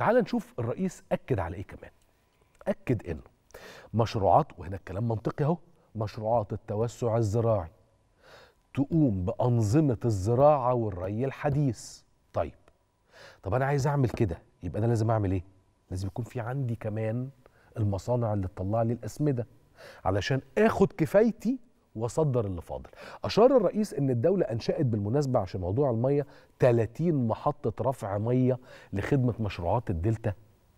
تعال نشوف الرئيس اكد على ايه كمان اكد انه مشروعات وهنا الكلام منطقي اهو مشروعات التوسع الزراعي تقوم بانظمه الزراعه والري الحديث طيب طب انا عايز اعمل كده يبقى انا لازم اعمل ايه لازم يكون في عندي كمان المصانع اللي تطلع لي الاسمده علشان اخد كفايتي وصدر اللي فاضل أشار الرئيس أن الدولة أنشأت بالمناسبة عشان موضوع المية 30 محطة رفع مية لخدمة مشروعات الدلتا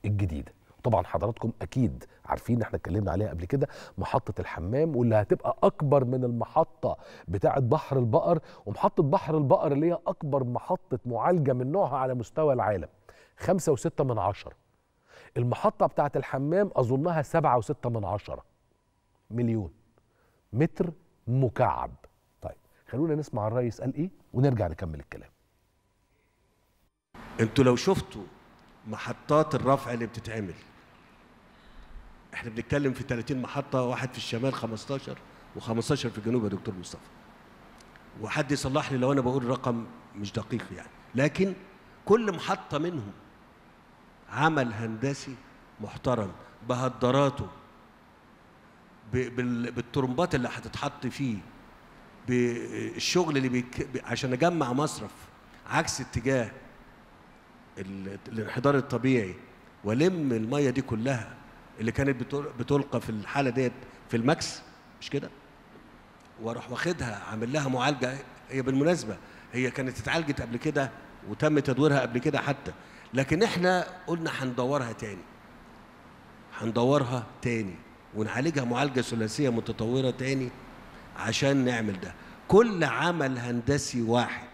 الجديدة طبعا حضراتكم اكيد عارفين احنا اتكلمنا عليها قبل كده محطه الحمام واللي هتبقى اكبر من المحطه بتاعه بحر البقر ومحطه بحر البقر اللي هي اكبر محطه معالجه من نوعها على مستوى العالم خمسة وستة من عشرة المحطة بتاعة الحمام أظنها سبعة وستة من عشرة مليون متر مكعب طيب خلونا نسمع الرئيس قال ايه ونرجع نكمل الكلام انتوا لو شفتوا محطات الرفع اللي بتتعمل احنا بنتكلم في 30 محطه واحد في الشمال 15 و15 في الجنوب يا دكتور مصطفى وحد يصلح لي لو انا بقول رقم مش دقيق يعني لكن كل محطه منهم عمل هندسي محترم بهدراته بالترمبات اللي هتتحط فيه بالشغل اللي بيك... عشان اجمع مصرف عكس اتجاه الانحدار الطبيعي والم الميه دي كلها اللي كانت بتلقى في الحاله ديت في المكس مش كده واروح واخدها عامل لها معالجه هي بالمناسبه هي كانت اتعالجت قبل كده وتم تدويرها قبل كده حتى لكن احنا قلنا هندورها تاني هندورها تاني ونعالجها معالجة ثلاثية متطورة تاني عشان نعمل ده كل عمل هندسي واحد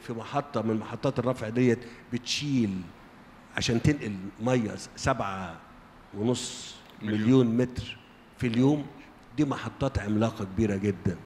في محطة من محطات الرفع ديت بتشيل عشان تنقل مية سبعة ونص مليون متر في اليوم دي محطات عملاقة كبيرة جدا